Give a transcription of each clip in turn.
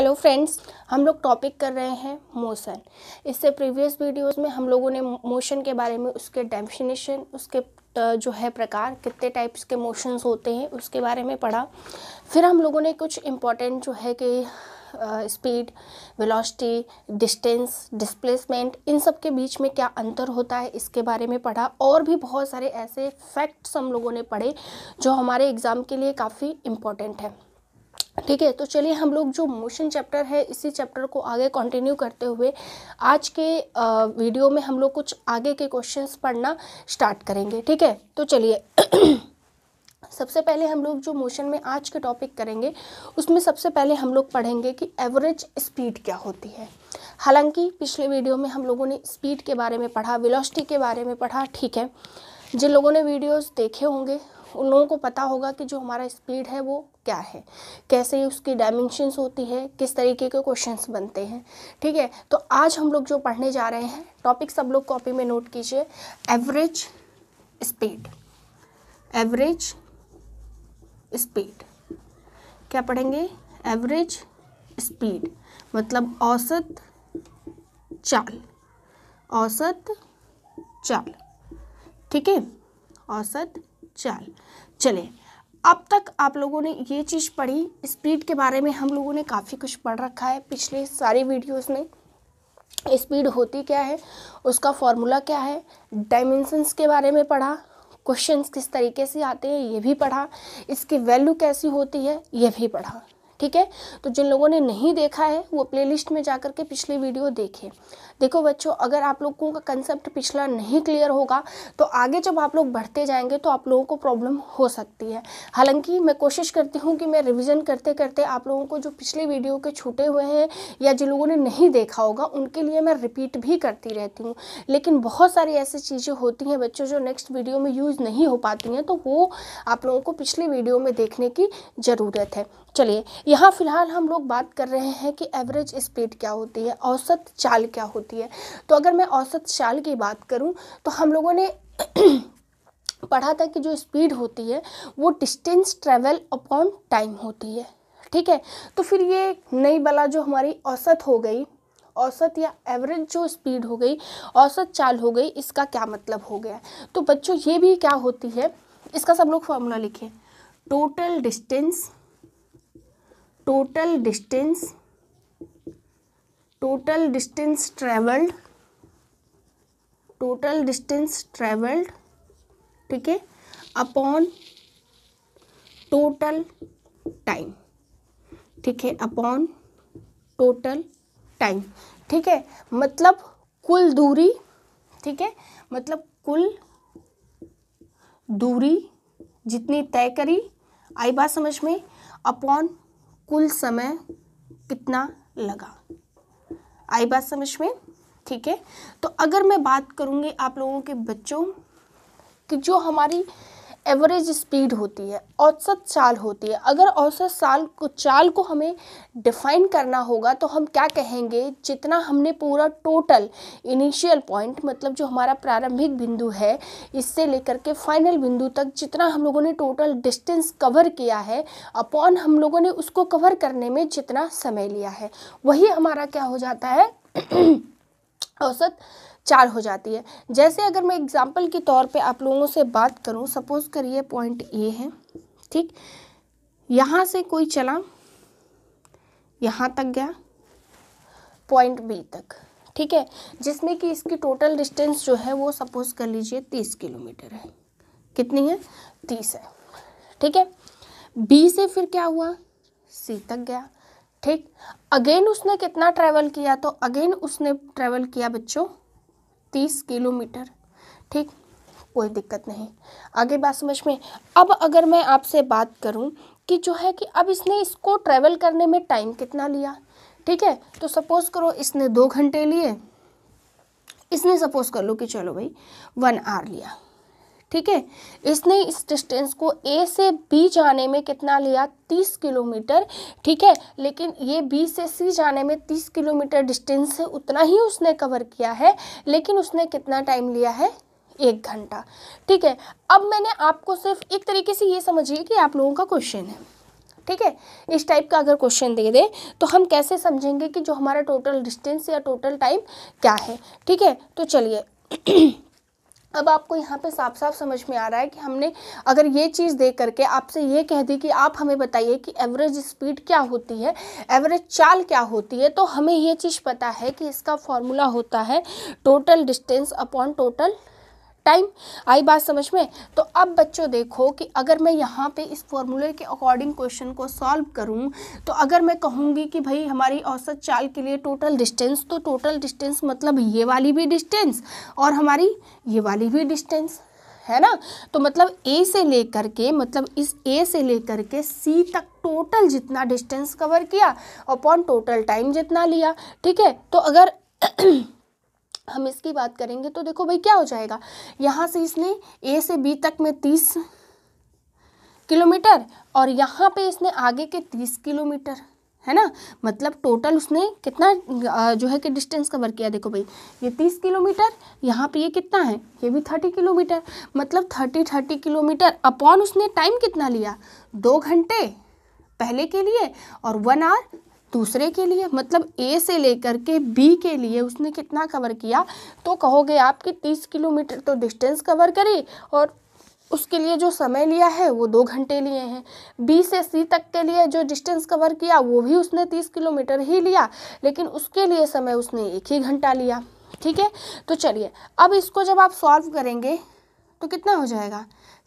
hello friends हम लोग topic कर रहे हैं मोशन इससे प्रीवियस वीडियोस में हम लोगों ने मोशन के बारे में उसके डेफिनेशन उसके जो है प्रकार कितने टाइप्स के मोशंस होते हैं उसके बारे में पढ़ा फिर हम लोगों ने कुछ इम्पॉर्टेंट जो है कि स्पीड वेलोसिटी डिस्टेंस डिस्प्लेसमेंट इन सब के बीच में क्या अंतर होता है इसके बारे में पढ़ा और भी बहुत सारे ऐसे फैक्ट्स हम लोगों ने पढ़े जो हमारे एग्ज़ाम के लिए काफ़ी इम्पॉर्टेंट है ठीक है तो चलिए हम लोग जो मोशन चैप्टर है इसी चैप्टर को आगे कंटिन्यू करते हुए आज के वीडियो में हम लोग कुछ आगे के क्वेश्चंस पढ़ना स्टार्ट करेंगे ठीक है तो चलिए सबसे पहले हम लोग जो मोशन में आज के टॉपिक करेंगे उसमें सबसे पहले हम लोग पढ़ेंगे कि एवरेज स्पीड क्या होती है हालांकि पिछले वीडियो में हम लोगों ने स्पीड के बारे में पढ़ा विलॉस्टी के बारे में पढ़ा ठीक है जिन लोगों ने वीडियोज़ देखे होंगे उन लोगों को पता होगा कि जो हमारा स्पीड है वो क्या है कैसे उसकी डायमेंशंस होती है किस तरीके के क्वेश्चंस बनते हैं ठीक है तो आज हम लोग जो पढ़ने जा रहे हैं टॉपिक सब लोग कॉपी में नोट कीजिए एवरेज स्पीड एवरेज स्पीड क्या पढ़ेंगे एवरेज स्पीड मतलब औसत चाल औसत चाल ठीक है औसत चाल चले अब तक आप लोगों ने ये चीज़ पढ़ी स्पीड के बारे में हम लोगों ने काफ़ी कुछ पढ़ रखा है पिछले सारे वीडियोस में स्पीड होती क्या है उसका फॉर्मूला क्या है डायमेंशंस के बारे में पढ़ा क्वेश्चंस किस तरीके से आते हैं ये भी पढ़ा इसकी वैल्यू कैसी होती है ये भी पढ़ा ठीक है तो जिन लोगों ने नहीं देखा है वो प्लेलिस्ट में जा कर के पिछले वीडियो देखें देखो बच्चों अगर आप लोगों का कंसेप्ट पिछला नहीं क्लियर होगा तो आगे जब आप लोग बढ़ते जाएंगे तो आप लोगों को प्रॉब्लम हो सकती है हालांकि मैं कोशिश करती हूँ कि मैं रिविज़न करते करते आप लोगों को जो पिछले वीडियो के छूटे हुए हैं या जिन लोगों ने नहीं देखा होगा उनके लिए मैं रिपीट भी करती रहती हूँ लेकिन बहुत सारी ऐसी चीज़ें होती हैं बच्चों जो नेक्स्ट वीडियो में यूज़ नहीं हो पाती हैं तो वो आप लोगों को पिछले वीडियो में देखने की ज़रूरत है चलिए यहाँ फ़िलहाल हम लोग बात कर रहे हैं कि एवरेज स्पीड क्या होती है औसत चाल क्या होती है तो अगर मैं औसत चाल की बात करूँ तो हम लोगों ने पढ़ा था कि जो स्पीड होती है वो डिस्टेंस ट्रेवल अपॉन टाइम होती है ठीक है तो फिर ये नई वाला जो हमारी औसत हो गई औसत या एवरेज जो स्पीड हो गई औसत चाल हो गई इसका क्या मतलब हो गया तो बच्चों ये भी क्या होती है इसका सब लोग फॉर्मूला लिखें total distance total distance total distance travelled total distance travelled ठीक है अपॉन टोटल टाइम ठीक है अपॉन टोटल टाइम ठीक है मतलब कुल दूरी ठीक है मतलब कुल दूरी जितनी तय करी आई बात समझ में अपॉन कुल समय कितना लगा आई बात समझ में ठीक है तो अगर मैं बात करूंगी आप लोगों के बच्चों कि जो हमारी एवरेज स्पीड होती है औसत चाल होती है अगर औसत साल को चाल को हमें डिफाइन करना होगा तो हम क्या कहेंगे जितना हमने पूरा टोटल इनिशियल पॉइंट मतलब जो हमारा प्रारंभिक बिंदु है इससे लेकर के फाइनल बिंदु तक जितना हम लोगों ने टोटल डिस्टेंस कवर किया है अपॉन हम लोगों ने उसको कवर करने में जितना समय लिया है वही हमारा क्या हो जाता है औसत चार हो जाती है जैसे अगर मैं एग्ज़ाम्पल के तौर पे आप लोगों से बात करूँ सपोज़ करिए पॉइंट ए है ठीक यहाँ से कोई चला यहाँ तक गया पॉइंट बी तक ठीक है जिसमें कि इसकी टोटल डिस्टेंस जो है वो सपोज़ कर लीजिए तीस किलोमीटर है कितनी है तीस है ठीक है बी से फिर क्या हुआ सी तक गया ठीक अगेन उसने कितना ट्रैवल किया तो अगेन उसने ट्रैवल किया बच्चों तीस किलोमीटर ठीक कोई दिक्कत नहीं आगे बात समझ में अब अगर मैं आपसे बात करूं कि जो है कि अब इसने इसको ट्रैवल करने में टाइम कितना लिया ठीक है तो सपोज़ करो इसने दो घंटे लिए इसने सपोज़ कर लो कि चलो भाई वन आवर लिया ठीक है इसने इस डिस्टेंस को ए से बी जाने में कितना लिया तीस किलोमीटर ठीक है लेकिन ये बी से सी जाने में तीस किलोमीटर डिस्टेंस है उतना ही उसने कवर किया है लेकिन उसने कितना टाइम लिया है एक घंटा ठीक है अब मैंने आपको सिर्फ एक तरीके से ये समझिए कि आप लोगों का क्वेश्चन है ठीक है इस टाइप का अगर क्वेश्चन दे दे तो हम कैसे समझेंगे कि जो हमारा टोटल डिस्टेंस या टोटल टाइम क्या है ठीक है तो चलिए अब आपको यहाँ पे साफ साफ समझ में आ रहा है कि हमने अगर ये चीज़ दे करके आपसे ये कह दी कि आप हमें बताइए कि एवरेज स्पीड क्या होती है एवरेज चाल क्या होती है तो हमें ये चीज़ पता है कि इसका फॉर्मूला होता है total distance upon total time आई बात समझ में तो अब बच्चों देखो कि अगर मैं यहाँ पे इस फॉर्मूले के अकॉर्डिंग क्वेश्चन को सॉल्व करूँ तो अगर मैं कहूँगी कि भाई हमारी औसत चाल के लिए टोटल डिस्टेंस तो टोटल डिस्टेंस मतलब ये वाली भी डिस्टेंस और हमारी ये वाली भी डिस्टेंस है ना तो मतलब ए से लेकर के मतलब इस ए से लेकर के सी तक टोटल जितना डिस्टेंस कवर किया अपॉन टोटल टाइम जितना लिया ठीक है तो अगर हम इसकी बात करेंगे तो देखो भाई क्या हो जाएगा यहाँ से इसने ए से बी तक में तीस किलोमीटर और यहाँ पे इसने आगे के तीस किलोमीटर है ना मतलब टोटल उसने कितना जो है कि डिस्टेंस कवर किया देखो भाई ये तीस किलोमीटर यहाँ पे ये कितना है ये भी थर्टी किलोमीटर मतलब थर्टी थर्टी किलोमीटर अपॉन उसने टाइम कितना लिया दो घंटे पहले के लिए और वन आवर दूसरे के लिए मतलब ए से लेकर के बी के लिए उसने कितना कवर किया तो कहोगे आप कि तीस किलोमीटर तो डिस्टेंस कवर करी और उसके लिए जो समय लिया है वो दो घंटे लिए हैं बी से सी तक के लिए जो डिस्टेंस कवर किया वो भी उसने तीस किलोमीटर ही लिया लेकिन उसके लिए समय उसने एक ही घंटा लिया ठीक है तो चलिए अब इसको जब आप सॉल्व करेंगे तो कितना हो जाएगा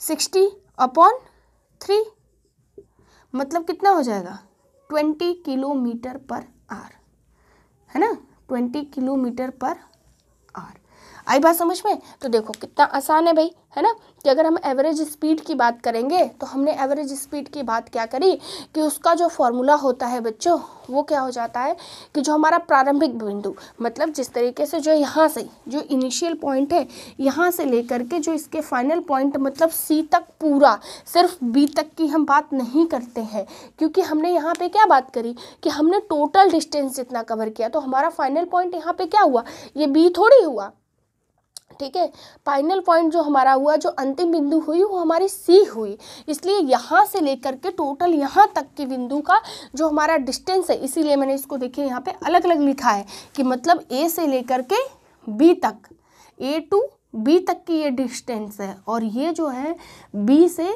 सिक्सटी अपॉन थ्री मतलब कितना हो जाएगा ट्वेंटी किलोमीटर पर आर है ना ट्वेंटी किलोमीटर पर आर आई बात समझ में तो देखो कितना आसान है भाई है ना कि अगर हम एवरेज स्पीड की बात करेंगे तो हमने एवरेज स्पीड की बात क्या करी कि उसका जो फॉर्मूला होता है बच्चों वो क्या हो जाता है कि जो हमारा प्रारंभिक बिंदु मतलब जिस तरीके से जो यहाँ से जो इनिशियल पॉइंट है यहाँ से लेकर के जो इसके फाइनल पॉइंट मतलब सी तक पूरा सिर्फ बी तक की हम बात नहीं करते हैं क्योंकि हमने यहाँ पे क्या बात करी कि हमने टोटल डिस्टेंस जितना कवर किया तो हमारा फाइनल पॉइंट यहाँ पे क्या हुआ ये बी थोड़ी हुआ ठीक है फाइनल पॉइंट जो हमारा हुआ जो अंतिम बिंदु हुई वो हमारी सी हुई इसलिए यहाँ से लेकर के टोटल यहाँ तक के बिंदु का जो हमारा डिस्टेंस है इसीलिए मैंने इसको देखिए यहाँ पे अलग अलग लिखा है कि मतलब ए से लेकर के बी तक ए टू बी तक की ये डिस्टेंस है और ये जो है बी से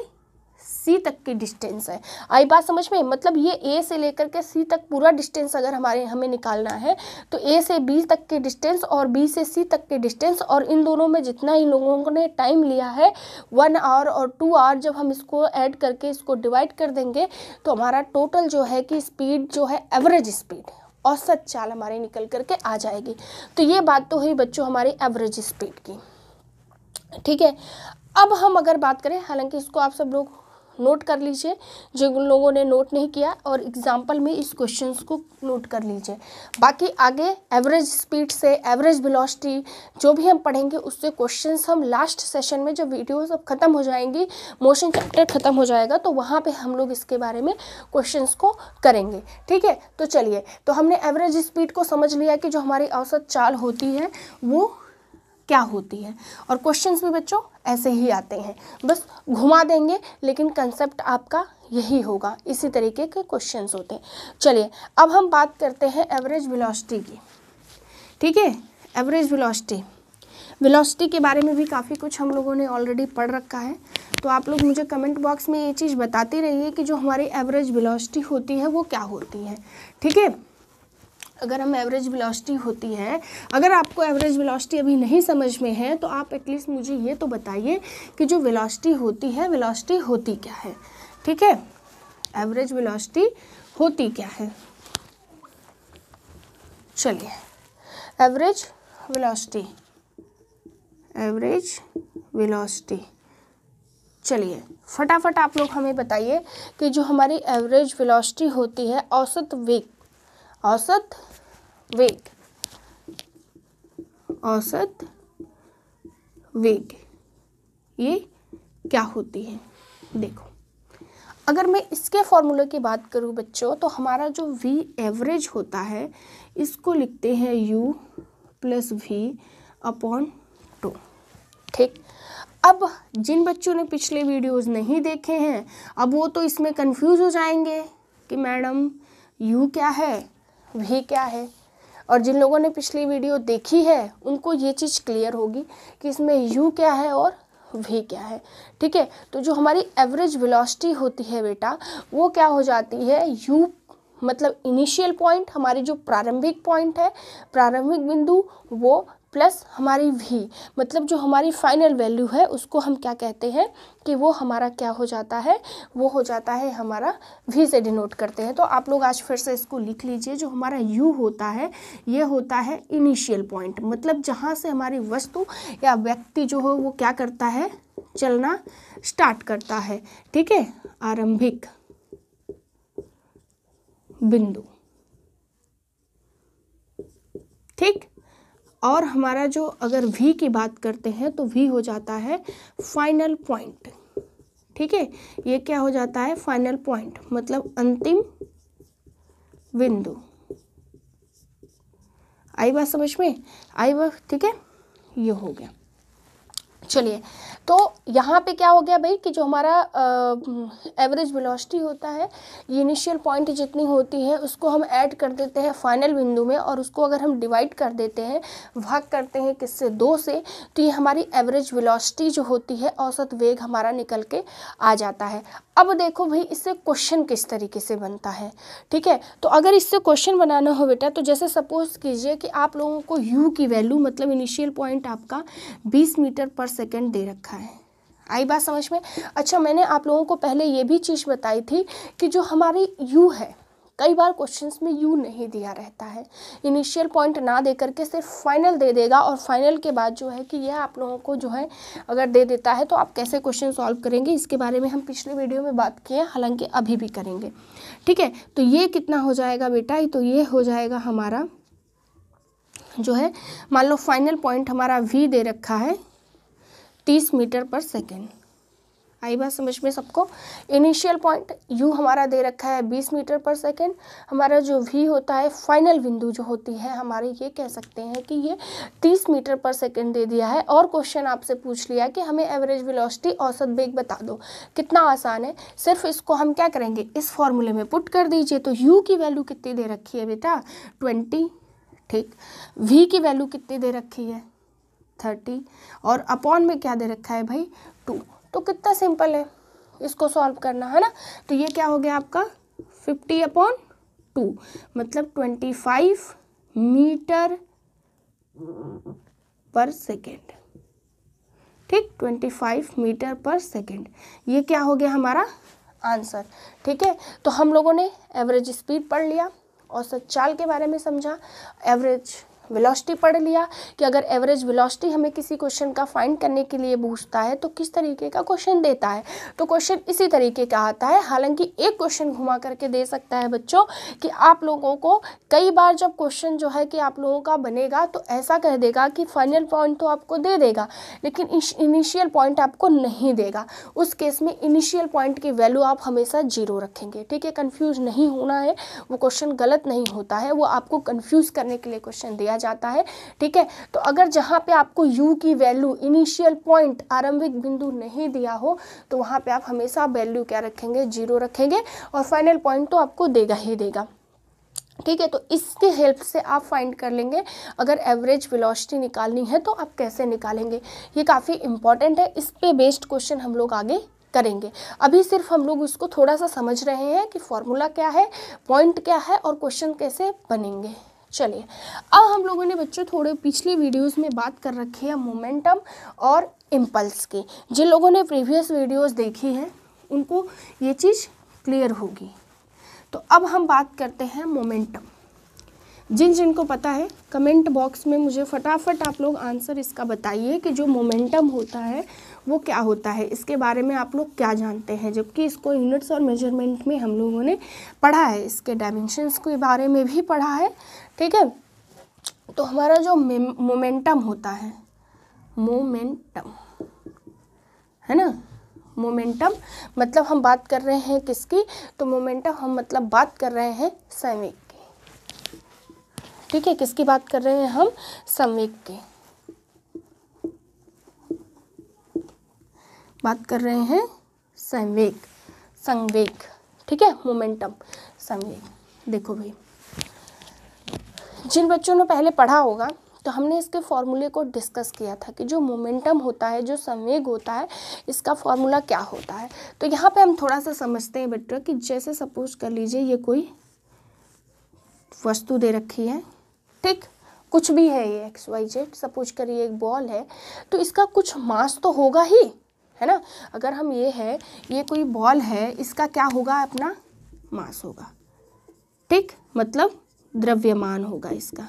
सी तक की डिस्टेंस है आई बात समझ में मतलब ये ए से लेकर के सी तक पूरा डिस्टेंस अगर हमारे हमें निकालना है तो ए से बी तक के डिस्टेंस और बी से सी तक के डिस्टेंस और इन दोनों में जितना ही लोगों ने टाइम लिया है वन आवर और टू आवर जब हम इसको ऐड करके इसको डिवाइड कर देंगे तो हमारा टोटल जो है कि स्पीड जो है एवरेज स्पीड औसत चाल हमारे निकल करके आ जाएगी तो ये बात तो हुई बच्चों हमारी एवरेज स्पीड की ठीक है अब हम अगर बात करें हालांकि इसको आप सब लोग नोट कर लीजिए जो उन लोगों ने नोट नहीं किया और एग्जाम्पल में इस क्वेश्चन को नोट कर लीजिए बाकी आगे एवरेज स्पीड से एवरेज वेलोसिटी जो भी हम पढ़ेंगे उससे क्वेश्चन हम लास्ट सेशन में जब वीडियो सब खत्म हो जाएंगी मोशन चैप्टर खत्म हो जाएगा तो वहाँ पर हम लोग इसके बारे में क्वेश्चन को करेंगे ठीक है तो चलिए तो हमने एवरेज स्पीड को समझ लिया कि जो हमारी औसत चाल होती है वो क्या होती है और क्वेश्चंस भी बच्चों ऐसे ही आते हैं बस घुमा देंगे लेकिन कंसेप्ट आपका यही होगा इसी तरीके के क्वेश्चंस होते हैं चलिए अब हम बात करते हैं एवरेज विलॉसिटी की ठीक है एवरेज विलॉसिटी विलॉसिटी के बारे में भी काफ़ी कुछ हम लोगों ने ऑलरेडी पढ़ रखा है तो आप लोग मुझे कमेंट बॉक्स में ये चीज़ बताते रहिए कि जो हमारी एवरेज विलॉसिटी होती है वो क्या होती है ठीक है अगर हम एवरेज वेलोसिटी होती है अगर आपको एवरेज वेलोसिटी अभी नहीं समझ में है तो आप एटलीस्ट मुझे ये तो बताइए कि जो वेलोसिटी होती है वेलोसिटी होती क्या है ठीक है एवरेज वेलोसिटी होती क्या है चलिए एवरेज वेलोसिटी एवरेज वेलोसिटी चलिए फटाफट आप लोग हमें बताइए कि जो हमारी एवरेज वेलोसिटी होती है औसत वेग औसत वेग औसत वेग ये क्या होती है देखो अगर मैं इसके फॉर्मूले की बात करूं बच्चों तो हमारा जो वी एवरेज होता है इसको लिखते हैं u plus v upon two ठीक अब जिन बच्चों ने पिछले वीडियोस नहीं देखे हैं अब वो तो इसमें कंफ्यूज हो जाएंगे कि मैडम यू क्या है भी क्या है और जिन लोगों ने पिछली वीडियो देखी है उनको ये चीज़ क्लियर होगी कि इसमें यू क्या है और वी क्या है ठीक है तो जो हमारी एवरेज वेलोसिटी होती है बेटा वो क्या हो जाती है यू मतलब इनिशियल पॉइंट हमारी जो प्रारंभिक पॉइंट है प्रारंभिक बिंदु वो प्लस हमारी वी मतलब जो हमारी फाइनल वैल्यू है उसको हम क्या कहते हैं कि वो हमारा क्या हो जाता है वो हो जाता है हमारा वी से डिनोट करते हैं तो आप लोग आज फिर से इसको लिख लीजिए जो हमारा यू होता है ये होता है इनिशियल पॉइंट मतलब जहाँ से हमारी वस्तु या व्यक्ति जो हो वो क्या करता है चलना स्टार्ट करता है ठीक है आरंभिक बिंदु ठीक और हमारा जो अगर वी की बात करते हैं तो वी हो जाता है फाइनल पॉइंट ठीक है ये क्या हो जाता है फाइनल पॉइंट मतलब अंतिम बिंदु आई बात समझ में आई बात ठीक है ये हो गया चलिए तो यहाँ पे क्या हो गया भाई कि जो हमारा एवरेज वेलोसिटी होता है इनिशियल पॉइंट जितनी होती है उसको हम ऐड कर देते हैं फाइनल बिंदु में और उसको अगर हम डिवाइड कर देते हैं भाग करते हैं किससे दो से तो ये हमारी एवरेज वेलोसिटी जो होती है औसत वेग हमारा निकल के आ जाता है अब देखो भाई इससे क्वेश्चन किस तरीके से बनता है ठीक है तो अगर इससे क्वेश्चन बनाना हो बेटा तो जैसे सपोज कीजिए कि आप लोगों को यू की वैल्यू मतलब इनिशियल पॉइंट आपका बीस मीटर पर सेकेंड दे रखा है आई बात समझ में अच्छा मैंने आप लोगों को पहले ये भी चीज़ बताई थी कि जो हमारी यू है कई बार क्वेश्चंस में यू नहीं दिया रहता है इनिशियल पॉइंट ना दे करके सिर्फ फाइनल दे देगा और फाइनल के बाद जो है कि यह आप लोगों को जो है अगर दे देता है तो आप कैसे क्वेश्चन सॉल्व करेंगे इसके बारे में हम पिछले वीडियो में बात किए हालांकि अभी भी करेंगे ठीक है तो ये कितना हो जाएगा बेटा तो ये हो जाएगा हमारा जो है मान लो फाइनल पॉइंट हमारा वी दे रखा है तीस मीटर पर सेकेंड आई बात समझ में सबको इनिशियल पॉइंट यू हमारा दे रखा है बीस मीटर पर सेकेंड हमारा जो वी होता है फाइनल बिंदु जो होती है हमारे ये कह सकते हैं कि ये तीस मीटर पर सेकेंड दे दिया है और क्वेश्चन आपसे पूछ लिया कि हमें एवरेज वेलोसिटी औसत बेग बता दो कितना आसान है सिर्फ इसको हम क्या करेंगे इस फॉर्मूले में पुट कर दीजिए तो यू की वैल्यू कितनी दे रखी है बेटा ट्वेंटी ठीक वी की वैल्यू कितनी दे रखी है थर्टी और अपॉन में क्या दे रखा है भाई टू तो कितना सिंपल है इसको सॉल्व करना है ना तो ये क्या हो गया आपका फिफ्टी अपॉन टू मतलब twenty five metre per second ठीक twenty five metre per second ये क्या हो गया हमारा आंसर ठीक है तो हम लोगों ने एवरेज स्पीड पढ़ लिया औसत चाल के बारे में समझा एवरेज वेलोसिटी पढ़ लिया कि अगर एवरेज वेलोसिटी हमें किसी क्वेश्चन का फाइंड करने के लिए पूछता है तो किस तरीके का क्वेश्चन देता है तो क्वेश्चन इसी तरीके का आता है हालांकि एक क्वेश्चन घुमा करके दे सकता है बच्चों कि आप लोगों को कई बार जब क्वेश्चन जो है कि आप लोगों का बनेगा तो ऐसा कह देगा कि फाइनल पॉइंट तो आपको दे देगा लेकिन इनिशियल पॉइंट आपको नहीं देगा उस केस में इनिशियल पॉइंट की वैल्यू आप हमेशा जीरो रखेंगे ठीक है कन्फ्यूज़ नहीं होना है वो क्वेश्चन गलत नहीं होता है वो आपको कन्फ्यूज़ करने के लिए क्वेश्चन दिया जाता है ठीक है तो अगर जहाँ पे आपको यू की वैल्यू इनिशियल पॉइंट आरंभिक बिंदु नहीं दिया हो तो वहाँ पे आप हमेशा वैल्यू क्या रखेंगे जीरो रखेंगे और फाइनल पॉइंट तो आपको देगा ही देगा ठीक है तो इसके हेल्प से आप फाइंड कर लेंगे अगर एवरेज वेलोसिटी निकालनी है तो आप कैसे निकालेंगे ये काफ़ी इंपॉर्टेंट है इस पे बेस्ड क्वेश्चन हम लोग आगे करेंगे अभी सिर्फ हम लोग उसको थोड़ा सा समझ रहे हैं कि फॉर्मूला क्या है पॉइंट क्या है और क्वेश्चन कैसे बनेंगे चलिए अब हम लोगों ने बच्चों थोड़े पिछले वीडियोस में बात कर रखी है मोमेंटम और इम्पल्स की जिन लोगों ने प्रीवियस वीडियोस देखी है उनको ये चीज़ क्लियर होगी तो अब हम बात करते हैं मोमेंटम जिन जिनको पता है कमेंट बॉक्स में मुझे फटाफट आप लोग आंसर इसका बताइए कि जो मोमेंटम होता है वो क्या होता है इसके बारे में आप लोग क्या जानते हैं जबकि इसको यूनिट्स और मेजरमेंट में हम लोगों ने पढ़ा है इसके डायमेंशंस के बारे में भी पढ़ा है ठीक है तो हमारा जो मोमेंटम होता है मोमेंटम है ना मोमेंटम मतलब हम बात कर रहे हैं किसकी तो मोमेंटम हम मतलब बात कर रहे हैं संवेग की ठीक है किसकी बात कर रहे हैं हम संवेग की बात कर रहे हैं संवेग संवेग ठीक है मोमेंटम संवेग देखो भाई जिन बच्चों ने पहले पढ़ा होगा तो हमने इसके फॉर्मूले को डिस्कस किया था कि जो मोमेंटम होता है जो संवेग होता है इसका फॉर्मूला क्या होता है तो यहाँ पे हम थोड़ा सा समझते हैं बेटा कि जैसे सपोज कर लीजिए ये कोई वस्तु दे रखी है ठीक कुछ भी है ये एक्स वाई जेड सपोज करिए एक बॉल है तो इसका कुछ मास तो होगा ही है ना अगर हम ये है ये कोई बॉल है इसका क्या होगा अपना मास होगा ठीक मतलब द्रव्यमान होगा इसका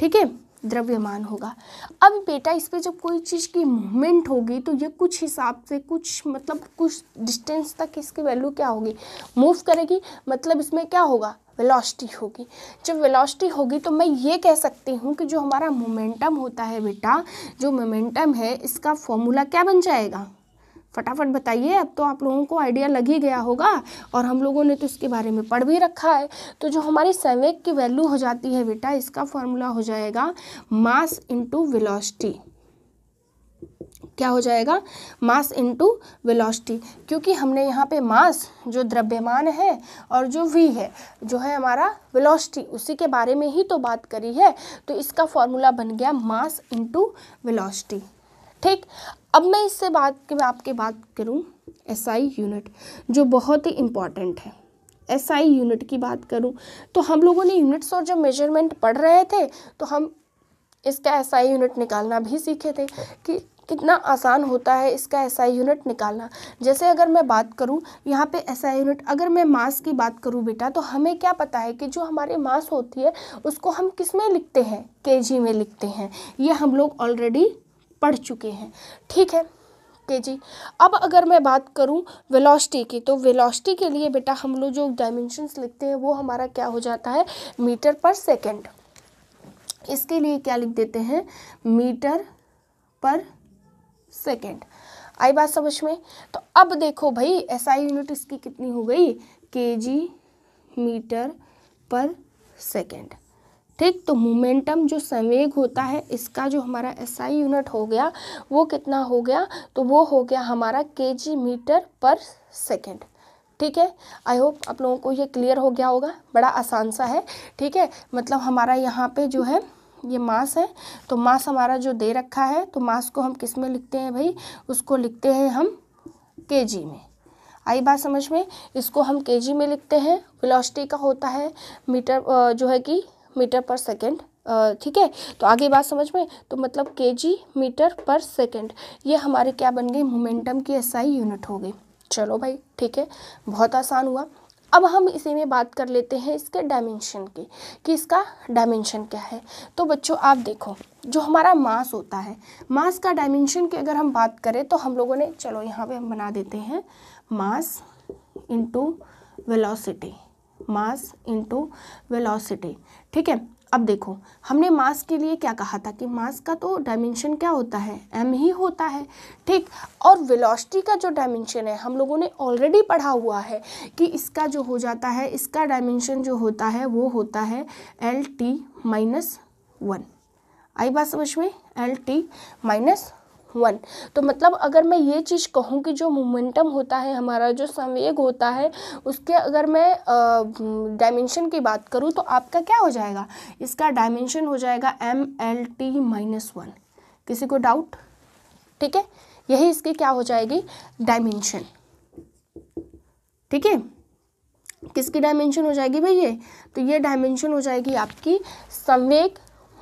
ठीक है द्रव्यमान होगा अब बेटा इस पर जब कोई चीज़ की मूवमेंट होगी तो ये कुछ हिसाब से कुछ मतलब कुछ डिस्टेंस तक इसकी वैल्यू क्या होगी मूव करेगी मतलब इसमें क्या होगा वेलोसिटी होगी जब वेलोसिटी होगी तो मैं ये कह सकती हूँ कि जो हमारा मोमेंटम होता है बेटा जो मोमेंटम है इसका फॉर्मूला क्या बन जाएगा फटाफट बताइए अब तो आप लोगों को आइडिया लग ही गया होगा और हम लोगों ने तो इसके बारे में पढ़ भी रखा है तो जो हमारी संवेक की वैल्यू हो जाती है बेटा इसका फॉर्मूला हो जाएगा मास इंटू विलोस्टी क्या हो जाएगा मास इंटू वेलोसिटी क्योंकि हमने यहाँ पे मास जो द्रव्यमान है और जो वी है जो है हमारा वेलोसिटी उसी के बारे में ही तो बात करी है तो इसका फॉर्मूला बन गया मास इंटू वेलोसिटी ठीक अब मैं इससे बात के आपके बात करूँ एसआई यूनिट जो बहुत ही इम्पॉर्टेंट है एसआई यूनिट की बात करूँ तो हम लोगों ने यूनिट्स और जब मेजरमेंट पढ़ रहे थे तो हम इसका एसआई यूनिट निकालना भी सीखे थे कि कितना आसान होता है इसका एसआई यूनिट निकालना जैसे अगर मैं बात करूं यहाँ पे एसआई यूनिट अगर मैं मास की बात करूं बेटा तो हमें क्या पता है कि जो हमारे मास होती है उसको हम किस में लिखते हैं केजी में लिखते हैं ये हम लोग ऑलरेडी पढ़ चुके हैं ठीक है के जी अब अगर मैं बात करूं वेलोसिटी की तो वेलोसिटी के लिए बेटा हम लोग जो डायमेंशंस लिखते हैं वो हमारा क्या हो जाता है मीटर पर सेकंड इसके लिए क्या लिख देते हैं मीटर पर सेकंड आई बात समझ में तो अब देखो भाई एसआई यूनिट इसकी कितनी हो गई के जी मीटर पर सेकंड ठीक तो मोमेंटम जो संवेग होता है इसका जो हमारा एस आई यूनिट हो गया वो कितना हो गया तो वो हो गया हमारा के जी मीटर पर सेकेंड ठीक है आई होप आप लोगों को ये क्लियर हो गया होगा बड़ा आसान सा है ठीक है मतलब हमारा यहाँ पे जो है ये मास है तो मास हमारा जो दे रखा है तो मास को हम किस में लिखते हैं भाई उसको लिखते हैं हम के जी में आई बात समझ में इसको हम के जी में लिखते हैं वेलोसिटी का होता है मीटर जो है कि मीटर पर सेकेंड ठीक है तो आगे बात समझ में तो मतलब के जी मीटर पर सेकेंड ये हमारे क्या बन गई मोमेंटम की एसआई यूनिट हो गई चलो भाई ठीक है बहुत आसान हुआ अब हम इसी में बात कर लेते हैं इसके डायमेंशन की कि इसका डायमेंशन क्या है तो बच्चों आप देखो जो हमारा मास होता है मास का डायमेंशन की अगर हम बात करें तो हम लोगों ने चलो यहाँ पे हम बना देते हैं mass into velocity mass into velocity ठीक है अब देखो हमने मास के लिए क्या कहा था कि मास का तो डायमेंशन क्या होता है एम ही होता है ठीक और वेलोसिटी का जो डायमेंशन है हम लोगों ने ऑलरेडी पढ़ा हुआ है कि इसका जो हो जाता है इसका डायमेंशन जो होता है वो होता है एल टी माइनस वन आई बात समझ में एल टी माइनस वन तो मतलब अगर मैं ये चीज़ कहूँ कि जो मोमेंटम होता है हमारा जो संवेग होता है उसके अगर मैं डायमेंशन की बात करूँ तो आपका क्या हो जाएगा इसका डायमेंशन हो जाएगा M L T minus one किसी को डाउट ठीक है यही इसकी क्या हो जाएगी डायमेंशन ठीक है किसकी डायमेंशन हो जाएगी भाई ये तो ये डायमेंशन हो जाएगी आपकी संवेग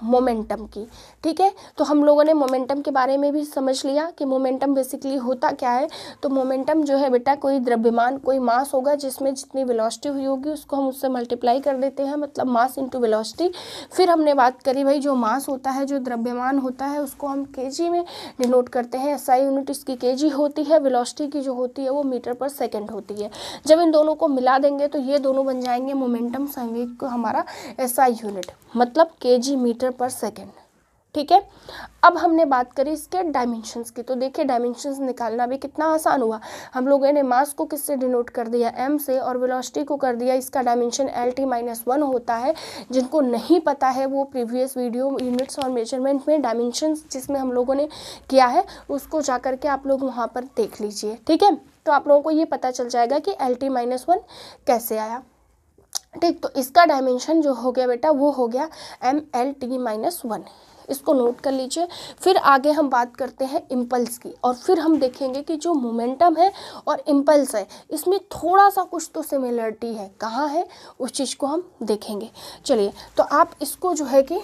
मोमेंटम की ठीक है तो हम लोगों ने मोमेंटम के बारे में भी समझ लिया कि मोमेंटम बेसिकली होता क्या है तो मोमेंटम जो है बेटा कोई द्रव्यमान कोई मास होगा जिसमें जितनी वेलोसिटी हुई होगी उसको हम उससे मल्टीप्लाई कर देते हैं मतलब मास इंटू वेलोसिटी फिर हमने बात करी भाई जो मास होता है जो द्रव्यमान होता है उसको हम के में डिनोट करते हैं एस यूनिट इसकी के होती है विलॉसिटी की जो होती है वो मीटर पर सेकेंड होती है जब इन दोनों को मिला देंगे तो ये दोनों बन जाएंगे मोमेंटम संवेग को हमारा एस यूनिट मतलब के मीटर पर सेकेंड ठीक है अब हमने बात करी इसके डायमेंशंस की तो देखिए डायमेंशंस निकालना भी कितना आसान हुआ हम लोगों ने मास को किससे डिनोट कर दिया एम से और वेलोसिटी को कर दिया इसका dimension L T minus one होता है जिनको नहीं पता है वो प्रीवियस वीडियो यूनिट्स और मेजरमेंट में डायमेंशंस जिसमें हम लोगों ने किया है उसको जा करके आप लोग वहाँ पर देख लीजिए ठीक है तो आप लोगों को ये पता चल जाएगा कि एल टी माइनस वन कैसे आया ठीक तो इसका डायमेंशन जो हो गया बेटा वो हो गया M L T minus one इसको नोट कर लीजिए फिर आगे हम बात करते हैं इम्पल्स की और फिर हम देखेंगे कि जो मोमेंटम है और इम्पल्स है इसमें थोड़ा सा कुछ तो सिमिलरिटी है कहाँ है उस चीज़ को हम देखेंगे चलिए तो आप इसको जो है कि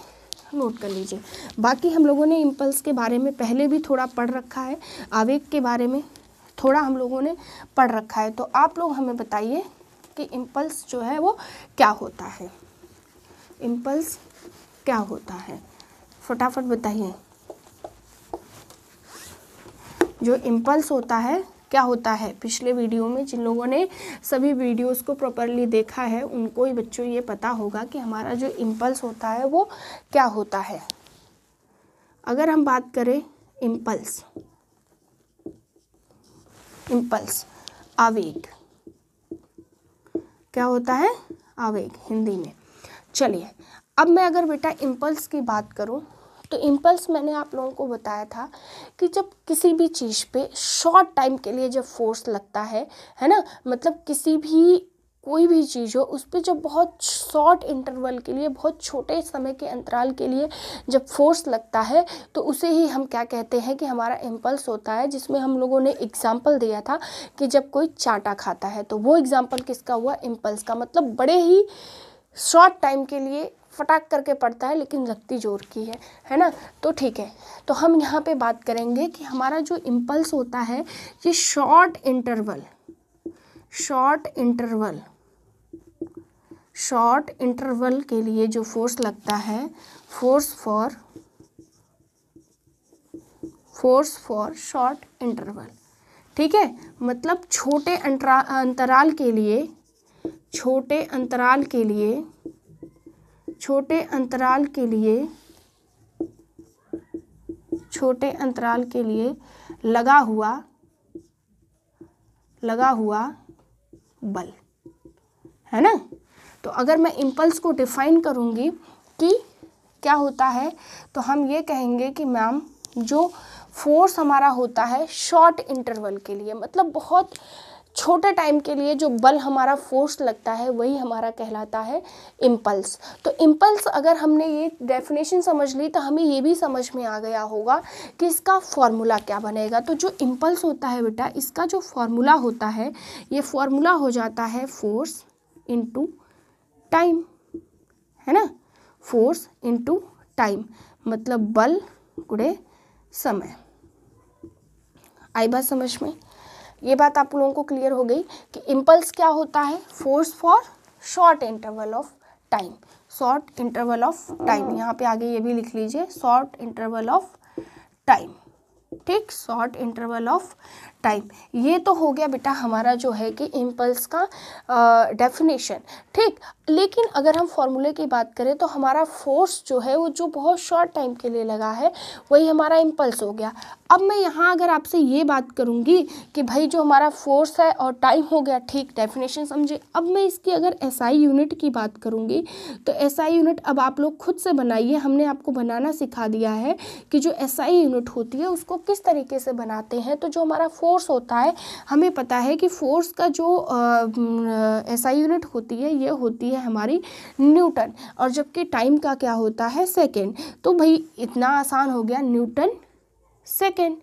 नोट कर लीजिए बाकी हम लोगों ने इम्पल्स के बारे में पहले भी थोड़ा पढ़ रखा है आवेग के बारे में थोड़ा हम लोगों ने पढ़ रखा है तो आप लोग हमें बताइए कि इम्पल्स जो है वो क्या होता है इम्पल्स क्या होता है फटाफट बताइए जो इम्पल्स होता है क्या होता है पिछले वीडियो में जिन लोगों ने सभी वीडियोस को प्रॉपरली देखा है उनको ही बच्चों ये पता होगा कि हमारा जो इम्पल्स होता है वो क्या होता है अगर हम बात करें इम्पल्स इम्पल्स आवेग क्या होता है आवेग हिंदी में चलिए अब मैं अगर बेटा इम्पल्स की बात करूं तो इम्पल्स मैंने आप लोगों को बताया था कि जब किसी भी चीज़ पे शॉर्ट टाइम के लिए जब फोर्स लगता है है ना मतलब किसी भी कोई भी चीज़ हो उस पर जब बहुत शॉर्ट इंटरवल के लिए बहुत छोटे समय के अंतराल के लिए जब फोर्स लगता है तो उसे ही हम क्या कहते हैं कि हमारा इम्पल्स होता है जिसमें हम लोगों ने एग्जाम्पल दिया था कि जब कोई चाटा खाता है तो वो एग्ज़ाम्पल किसका हुआ इम्पल्स का मतलब बड़े ही शॉर्ट टाइम के लिए फटाक करके पड़ता है लेकिन लगती जोर की है है ना तो ठीक है तो हम यहाँ पे बात करेंगे कि हमारा जो इम्पल्स होता है ये short interval short interval short interval के लिए जो फोर्स लगता है force for force for short interval ठीक है मतलब छोटे अंतराल के लिए छोटे अंतराल के लिए छोटे अंतराल के लिए छोटे अंतराल के लिए लगा हुआ लगा हुआ बल है ना तो अगर मैं इम्पल्स को डिफाइन करूँगी कि क्या होता है तो हम ये कहेंगे कि मैम जो फोर्स हमारा होता है शॉर्ट इंटरवल के लिए मतलब बहुत छोटे टाइम के लिए जो बल हमारा फोर्स लगता है वही हमारा कहलाता है इम्पल्स तो इम्पल्स अगर हमने ये डेफिनेशन समझ ली तो हमें ये भी समझ में आ गया होगा कि इसका फॉर्मूला क्या बनेगा तो जो इम्पल्स होता है बेटा इसका जो फॉर्मूला होता है ये फॉर्मूला हो जाता है फोर्स इंटू टाइम है ना फोर्स इंटू टाइम मतलब बल गुड़े समय आई बात समझ में ये बात आप लोगों को क्लियर हो गई कि इम्पल्स क्या होता है force for short interval of time short interval of time यहाँ पे आगे ये भी लिख लीजिए शॉर्ट इंटरवल ऑफ टाइम ठीक शॉर्ट इंटरवल ऑफ टाइम ये तो हो गया बेटा हमारा जो है कि इम्पल्स का डेफिनेशन ठीक लेकिन अगर हम फॉर्मूले की बात करें तो हमारा फोर्स जो है वो जो बहुत शॉर्ट टाइम के लिए लगा है वही हमारा इम्पल्स हो गया अब मैं यहाँ अगर आपसे ये बात करूँगी कि भाई जो हमारा फोर्स है और टाइम हो गया ठीक डेफिनेशन समझे अब मैं इसकी अगर एस SI यूनिट की बात करूँगी तो एस SI यूनिट अब आप लोग खुद से बनाइए हमने आपको बनाना सिखा दिया है कि जो एस SI यूनिट होती है उसको किस तरीके से बनाते हैं तो जो हमारा फोर्स होता है हमें पता है कि फोर्स का जो ऐसा यूनिट होती है ये होती है हमारी न्यूटन और जबकि टाइम का क्या होता है सेकेंड तो भाई इतना आसान हो गया न्यूटन सेकेंड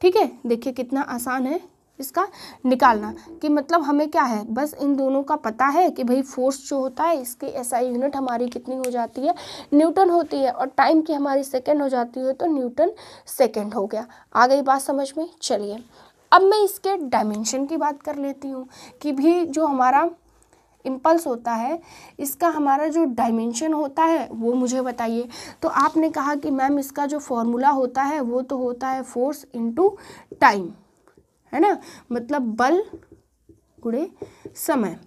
ठीक है देखिए कितना आसान है इसका निकालना कि मतलब हमें क्या है बस इन दोनों का पता है कि भाई फोर्स जो होता है इसके ऐसा यूनिट हमारी कितनी हो जाती है न्यूटन होती है और टाइम की हमारी सेकेंड हो जाती है तो न्यूटन सेकेंड हो गया आ गई बात समझ में चलिए अब मैं इसके डायमेंशन की बात कर लेती हूँ कि भी जो हमारा इम्पल्स होता है इसका हमारा जो डायमेंशन होता है वो मुझे बताइए तो आपने कहा कि मैम इसका जो फॉर्मूला होता है वो तो होता है फोर्स इनटू टाइम है ना मतलब बल गुड़े समय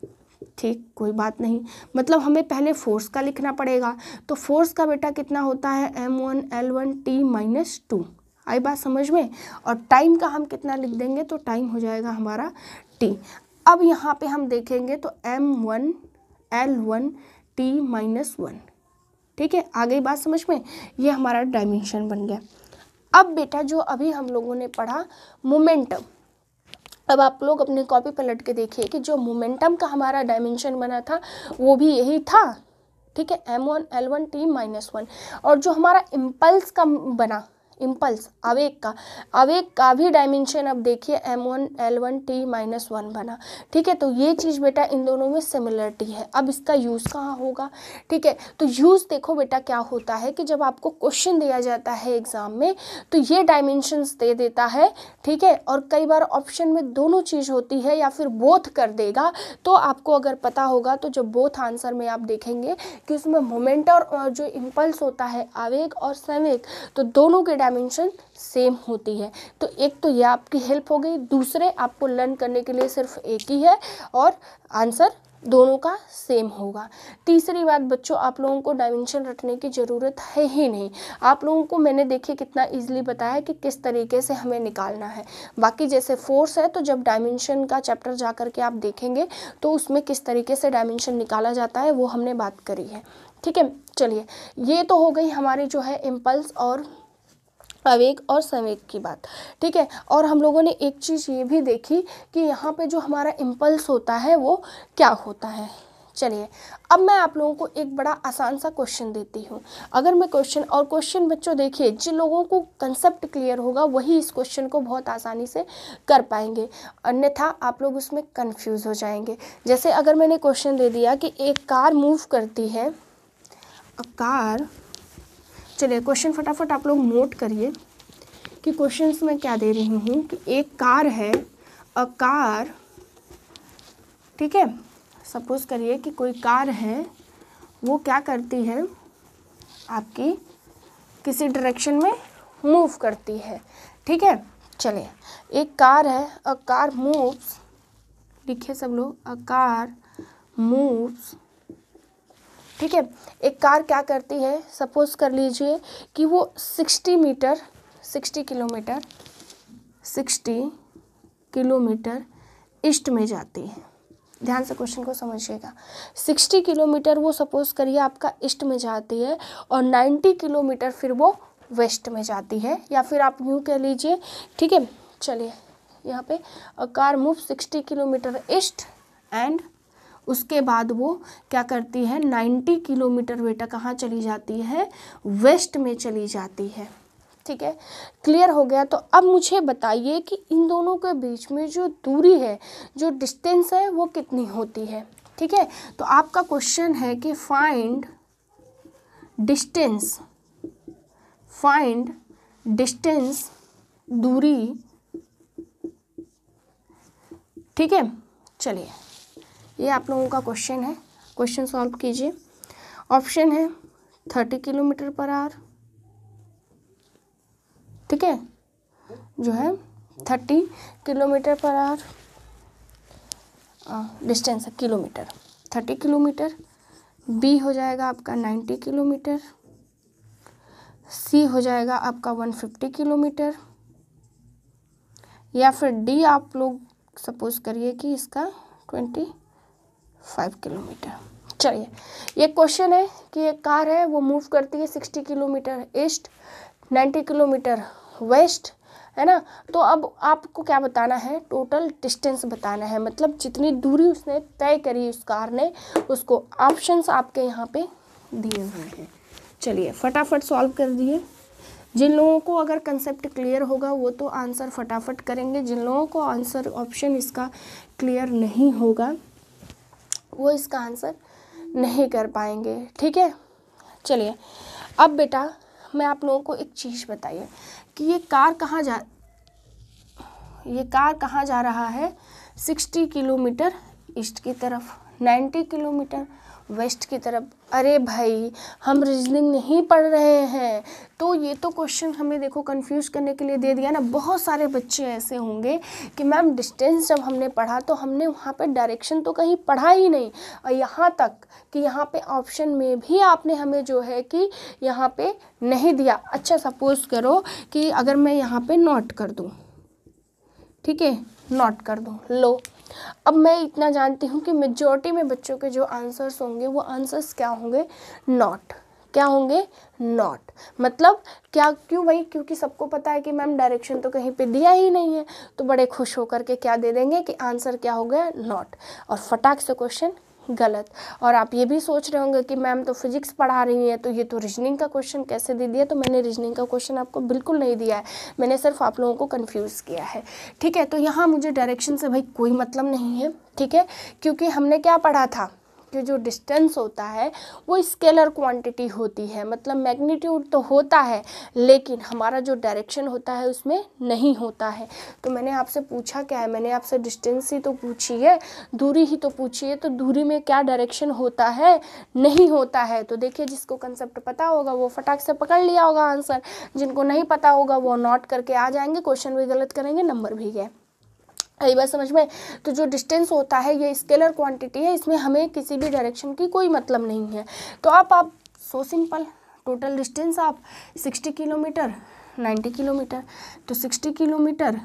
ठीक कोई बात नहीं मतलब हमें पहले फोर्स का लिखना पड़ेगा तो फोर्स का बेटा कितना होता है M one L one T minus two आई बात समझ में और टाइम का हम कितना लिख देंगे तो टाइम हो जाएगा हमारा टी अब यहाँ पे हम देखेंगे तो M one L one T minus one ठीक है आ गई बात समझ में ये हमारा डायमेंशन बन गया अब बेटा जो अभी हम लोगों ने पढ़ा मोमेंटम अब आप लोग अपनी कॉपी पलट के देखिए कि जो मोमेंटम का हमारा डायमेंशन बना था वो भी यही था ठीक है M one L one T minus one और जो हमारा इम्पल्स का बना इम्पल्स आवेग का आवेग का भी डायमेंशन अब देखिए M one L one T minus one बना ठीक है तो ये चीज़ बेटा इन दोनों में सिमिलरिटी है अब इसका यूज़ कहाँ होगा ठीक है तो यूज़ देखो बेटा क्या होता है कि जब आपको क्वेश्चन दिया जाता है एग्ज़ाम में तो ये डायमेंशंस दे देता है ठीक है और कई बार ऑप्शन में दोनों चीज़ होती है या फिर बोथ कर देगा तो आपको अगर पता होगा तो जब बोथ आंसर में आप देखेंगे कि उसमें मोमेंट और जो इम्पल्स होता है आवेग और संवेग तो दोनों के डायमेंशन सेम होती है तो एक तो ये आपकी हेल्प हो गई दूसरे आपको लर्न करने के लिए सिर्फ एक ही है और आंसर दोनों का सेम होगा तीसरी बात बच्चों आप लोगों को डायमेंशन रटने की ज़रूरत है ही नहीं आप लोगों को मैंने देखिए कितना ईजिली बताया कि किस तरीके से हमें निकालना है बाकी जैसे फोर्स है तो जब डायमेंशन का चैप्टर जा कर के आप देखेंगे तो उसमें किस तरीके से डायमेंशन निकाला जाता है वो हमने बात करी है ठीक है चलिए ये तो हो गई हमारी जो है इम्पल्स और अवेक और संवेक की बात ठीक है और हम लोगों ने एक चीज़ ये भी देखी कि यहाँ पे जो हमारा इम्पल्स होता है वो क्या होता है चलिए अब मैं आप लोगों को एक बड़ा आसान सा क्वेश्चन देती हूँ अगर मैं क्वेश्चन और क्वेश्चन बच्चों देखिए जिन लोगों को कंसेप्ट क्लियर होगा वही इस क्वेश्चन को बहुत आसानी से कर पाएंगे अन्यथा आप लोग उसमें कन्फ्यूज़ हो जाएंगे जैसे अगर मैंने क्वेश्चन दे दिया कि एक कार मूव करती है अ कार चलिए क्वेश्चन फटाफट आप लोग नोट करिए कि क्वेश्चन में क्या दे रही हूँ कि एक कार है अ कार ठीक है सपोज करिए कि कोई कार है वो क्या करती है आपकी किसी डायरेक्शन में मूव करती है ठीक है चलिए एक कार है अ कार मूव्स लिखिए सब लोग अ कार मूव्स ठीक है एक कार क्या करती है सपोज कर लीजिए कि वो sixty metre sixty kilometre sixty kilometre east में जाती है ध्यान से क्वेश्चन को समझिएगा 60 किलोमीटर वो सपोज करिए आपका ईस्ट में जाती है और 90 किलोमीटर फिर वो वेस्ट में जाती है या फिर आप यूँ कह लीजिए ठीक है चलिए यहाँ पे a car move 60 kilometre east and उसके बाद वो क्या करती है 90 किलोमीटर बेटा कहाँ चली जाती है वेस्ट में चली जाती है ठीक है क्लियर हो गया तो अब मुझे बताइए कि इन दोनों के बीच में जो दूरी है जो डिस्टेंस है वो कितनी होती है ठीक है तो आपका क्वेश्चन है कि फाइंड डिस्टेंस फाइंड डिस्टेंस दूरी ठीक है चलिए ये आप लोगों का क्वेश्चन है क्वेश्चन सॉल्व कीजिए ऑप्शन है थर्टी किलोमीटर पर आवर ठीक है जो है thirty kilometre per hour distance है किलोमीटर थर्टी किलोमीटर बी हो जाएगा आपका नाइन्टी किलोमीटर सी हो जाएगा आपका वन फिफ्टी किलोमीटर या फिर डी आप लोग सपोज करिए कि इसका ट्वेंटी फाइव किलोमीटर चलिए ये क्वेश्चन है कि एक कार है वो मूव करती है sixty kilometre east ninety kilometre west है ना तो अब आपको क्या बताना है टोटल डिस्टेंस बताना है मतलब जितनी दूरी उसने तय करी उस कार ने उसको ऑप्शंस आपके यहाँ पे दिए हुए हैं चलिए फटाफट सॉल्व कर दिए जिन लोगों को अगर कंसेप्ट क्लियर होगा वो तो आंसर फटाफट करेंगे जिन लोगों को आंसर ऑप्शन इसका क्लियर नहीं होगा वो इसका आंसर नहीं कर पाएंगे ठीक है चलिए अब बेटा मैं आप लोगों को एक चीज़ बताइए कि ये कार कहाँ जा ये कार कहाँ जा रहा है सिक्सटी किलोमीटर ईस्ट की तरफ नाइन्टी किलोमीटर वेस्ट की तरफ अरे भाई हम रीजनिंग नहीं पढ़ रहे हैं तो ये तो क्वेश्चन हमें देखो कंफ्यूज करने के लिए दे दिया ना बहुत सारे बच्चे ऐसे होंगे कि मैम डिस्टेंस जब हमने पढ़ा तो हमने वहाँ पर डायरेक्शन तो कहीं पढ़ा ही नहीं और यहाँ तक कि यहाँ पे ऑप्शन में भी आपने हमें जो है कि यहाँ पे नहीं दिया अच्छा सपोज़ करो कि अगर मैं यहाँ पर नोट कर दूँ ठीक है नोट कर दूँ लो अब मैं इतना जानती हूँ कि मेजोरिटी में बच्चों के जो आंसर्स होंगे वो आंसर्स क्या होंगे नॉट क्या होंगे नॉट मतलब क्या क्यों भाई क्योंकि सबको पता है कि मैम डायरेक्शन तो कहीं पे दिया ही नहीं है तो बड़े खुश होकर के क्या दे देंगे कि आंसर क्या हो गया नॉट और फटाक से क्वेश्चन गलत और आप ये भी सोच रहे होंगे कि मैम तो फिजिक्स पढ़ा रही हैं तो ये तो रीजनिंग का क्वेश्चन कैसे दे दिया तो मैंने रीजनिंग का क्वेश्चन आपको बिल्कुल नहीं दिया है मैंने सिर्फ आप लोगों को कन्फ्यूज़ किया है ठीक है तो यहाँ मुझे डायरेक्शन से भाई कोई मतलब नहीं है ठीक है क्योंकि हमने क्या पढ़ा था के जो डिस्टेंस होता है वो स्केलर क्वांटिटी होती है मतलब मैग्नीट्यूड तो होता है लेकिन हमारा जो डायरेक्शन होता है उसमें नहीं होता है तो मैंने आपसे पूछा क्या है मैंने आपसे डिस्टेंस ही तो पूछी है दूरी ही तो पूछी है तो दूरी में क्या डायरेक्शन होता है नहीं होता है तो देखिए जिसको कंसेप्ट पता होगा वो फटाक से पकड़ लिया होगा आंसर जिनको नहीं पता होगा वो नोट करके आ जाएंगे क्वेश्चन भी गलत करेंगे नंबर भी गए आई बात समझ में तो जो डिस्टेंस होता है ये स्केलर क्वांटिटी है इसमें हमें किसी भी डायरेक्शन की कोई मतलब नहीं है तो आप आप सो सिंपल टोटल डिस्टेंस आप सिक्सटी किलोमीटर नाइन्टी किलोमीटर तो सिक्सटी किलोमीटर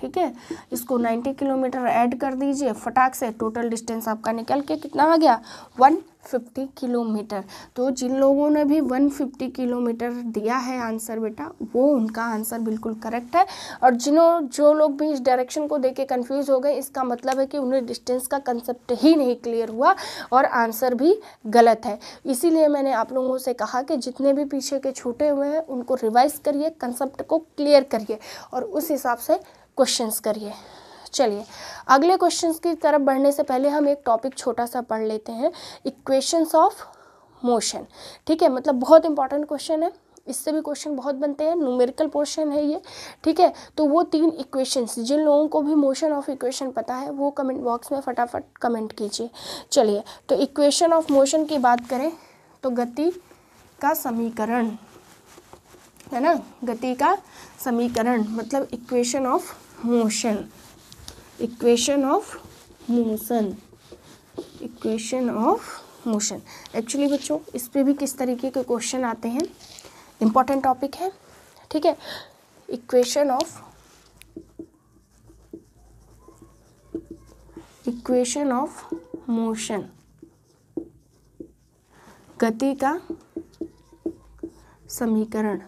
ठीक है इसको 90 किलोमीटर ऐड कर दीजिए फटाक से टोटल डिस्टेंस आपका निकल के कितना आ गया 150 किलोमीटर तो जिन लोगों ने भी 150 किलोमीटर दिया है आंसर बेटा वो उनका आंसर बिल्कुल करेक्ट है और जिनों जो लोग भी इस डायरेक्शन को देख के कन्फ्यूज़ हो गए इसका मतलब है कि उन्हें डिस्टेंस का कंसेप्ट ही नहीं क्लियर हुआ और आंसर भी गलत है इसीलिए मैंने आप लोगों से कहा कि जितने भी पीछे के छूटे हुए हैं उनको रिवाइज़ करिए कंसेप्ट को क्लियर करिए और उस हिसाब से क्वेश्चंस करिए चलिए अगले क्वेश्चंस की तरफ बढ़ने से पहले हम एक टॉपिक छोटा सा पढ़ लेते हैं इक्वेशंस ऑफ मोशन ठीक है मतलब बहुत इंपॉर्टेंट क्वेश्चन है इससे भी क्वेश्चन बहुत बनते हैं न्यूमेरिकल पोर्शन है ये ठीक है तो वो तीन इक्वेशंस जिन लोगों को भी मोशन ऑफ इक्वेशन पता है वो कमेंट बॉक्स में फटाफट कमेंट कीजिए चलिए तो इक्वेशन ऑफ मोशन की बात करें तो गति का समीकरण है ना गति का समीकरण मतलब equation of motion equation of motion equation of motion actually बच्चों इस पर भी किस तरीके के क्वेश्चन आते हैं इंपॉर्टेंट टॉपिक है ठीक है equation of equation of motion गति का समीकरण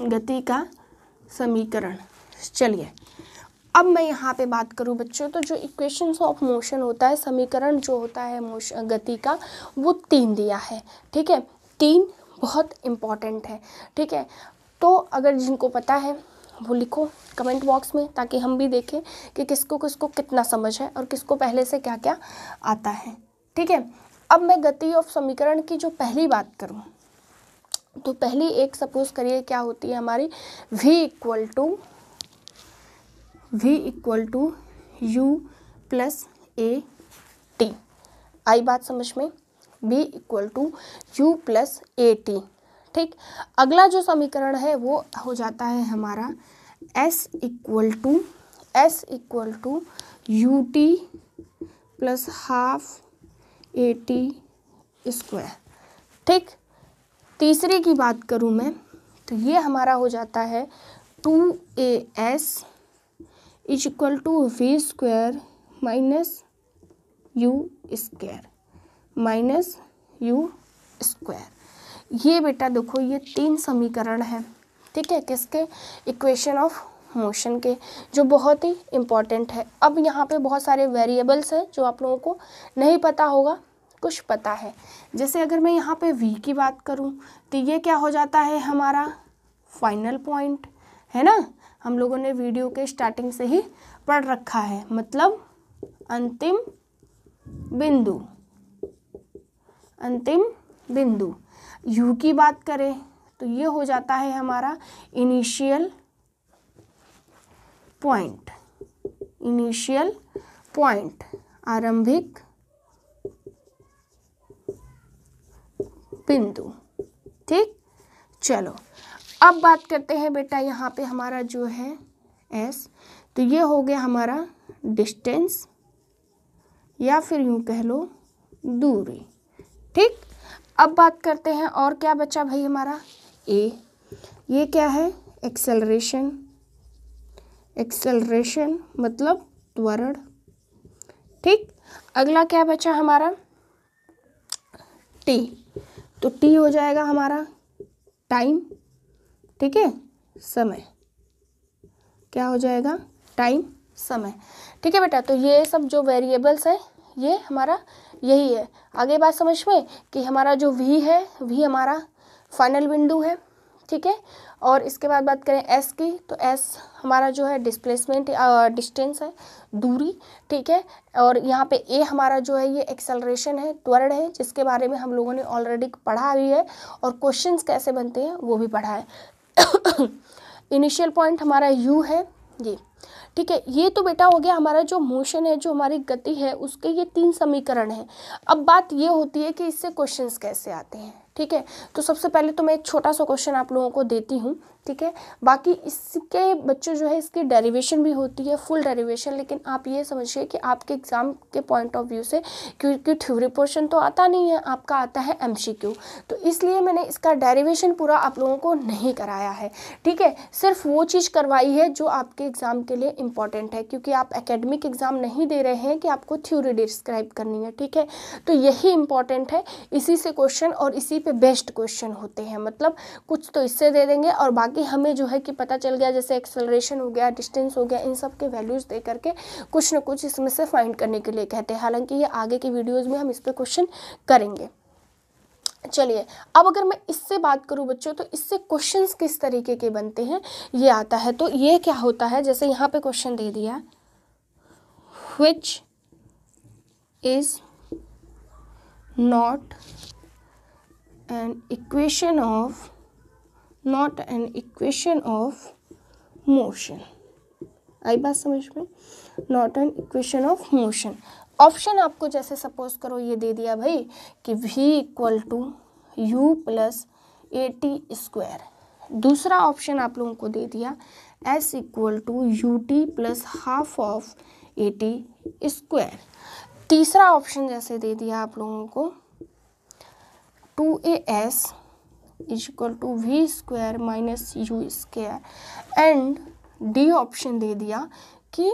गति का समीकरण चलिए अब मैं यहाँ पे बात करूँ बच्चों तो जो इक्वेशंस ऑफ मोशन होता है समीकरण जो होता है मोशन गति का वो तीन दिया है ठीक है तीन बहुत इम्पॉर्टेंट है ठीक है तो अगर जिनको पता है वो लिखो कमेंट बॉक्स में ताकि हम भी देखें कि किसको किसको कितना समझ है और किसको पहले से क्या क्या आता है ठीक है अब मैं गति ऑफ समीकरण की जो पहली बात करूँ तो पहली एक सपोज करिए क्या होती है हमारी v equal to v equal to u plus a t आई बात समझ में v equal to u plus a t ठीक अगला जो समीकरण है वो हो जाता है हमारा s equal to s equal to u t plus half a t square ठीक तीसरे की बात करूँ मैं तो ये हमारा हो जाता है two a s is equal to v square minus u square minus u square ये बेटा देखो ये तीन समीकरण हैं ठीक है किसके इक्वेशन ऑफ मोशन के जो बहुत ही इम्पॉर्टेंट है अब यहाँ पे बहुत सारे वेरिएबल्स हैं जो आप लोगों को नहीं पता होगा कुछ पता है जैसे अगर मैं यहाँ पे वी की बात करूँ तो ये क्या हो जाता है हमारा फाइनल पॉइंट है ना हम लोगों ने वीडियो के स्टार्टिंग से ही पढ़ रखा है मतलब अंतिम बिंदु अंतिम बिंदु यू की बात करें तो ये हो जाता है हमारा इनिशियल पॉइंट इनिशियल पॉइंट आरंभिक बिंदु ठीक चलो अब बात करते हैं बेटा यहाँ पे हमारा जो है एस तो ये हो गया हमारा डिस्टेंस या फिर यूँ कह लो दूरी ठीक अब बात करते हैं और क्या बचा भाई हमारा ए ये क्या है एक्सेलरेशन एक्सेलरेशन मतलब त्वरण ठीक अगला क्या बचा हमारा टी तो टी हो जाएगा हमारा टाइम ठीक है समय क्या हो जाएगा टाइम समय ठीक है बेटा तो ये सब जो वेरिएबल्स है ये हमारा यही है आगे बात समझ में कि हमारा जो वी है वी हमारा फाइनल विंडो है ठीक है और इसके बाद बात करें एस की तो एस हमारा जो है डिस्प्लेसमेंट डिस्टेंस है दूरी ठीक है और यहाँ पे ए हमारा जो है ये एक्सेलरेशन है त्वरण है जिसके बारे में हम लोगों ने ऑलरेडी पढ़ा भी है और क्वेश्चंस कैसे बनते हैं वो भी पढ़ा है इनिशियल पॉइंट हमारा यू है ये ठीक है ये तो बेटा हो गया हमारा जो मोशन है जो हमारी गति है उसके ये तीन समीकरण हैं अब बात ये होती है कि इससे क्वेश्चंस कैसे आते हैं ठीक है तो सबसे पहले तो मैं एक छोटा सा क्वेश्चन आप लोगों को देती हूँ ठीक है बाकी इसके बच्चों जो है इसकी डेरिवेशन भी होती है फुल डेरिवेशन लेकिन आप ये समझिए कि आपके एग्ज़ाम के पॉइंट ऑफ व्यू से क्योंकि थ्योरी पोर्शन तो आता नहीं है आपका आता है एम तो इसलिए मैंने इसका डेरिवेशन पूरा आप लोगों को नहीं कराया है ठीक है सिर्फ वो चीज़ करवाई है जो आपके एग्ज़ाम के लिए इंपॉर्टेंट है क्योंकि आप एकेडमिक एग्ज़ाम नहीं दे रहे हैं कि आपको थ्योरी डिस्क्राइब करनी है ठीक है तो यही इंपॉर्टेंट है इसी से क्वेश्चन और इसी पे बेस्ट क्वेश्चन होते हैं मतलब कुछ तो इससे दे देंगे और बाकी हमें जो है कि पता चल गया जैसे एक्सेलरेशन हो गया डिस्टेंस हो गया इन सब के वैल्यूज़ दे करके कुछ ना कुछ इसमें से फाइंड करने के लिए कहते हैं हालांकि ये आगे की वीडियोज़ में हम इस पर क्वेश्चन करेंगे चलिए अब अगर मैं इससे बात करूं बच्चों तो इससे क्वेश्चंस किस तरीके के बनते हैं ये आता है तो ये क्या होता है जैसे यहाँ पे क्वेश्चन दे दिया which is not an equation of not an equation of motion आई बात समझ में not an equation of motion option आपको जैसे सपोज करो ये दे दिया भाई कि v equal to u plus a t square दूसरा ऑप्शन आप लोगों को दे दिया s equal to u t plus half of a t square तीसरा ऑप्शन जैसे दे दिया आप लोगों को two a s is equal to v square minus u square and D option दे दिया कि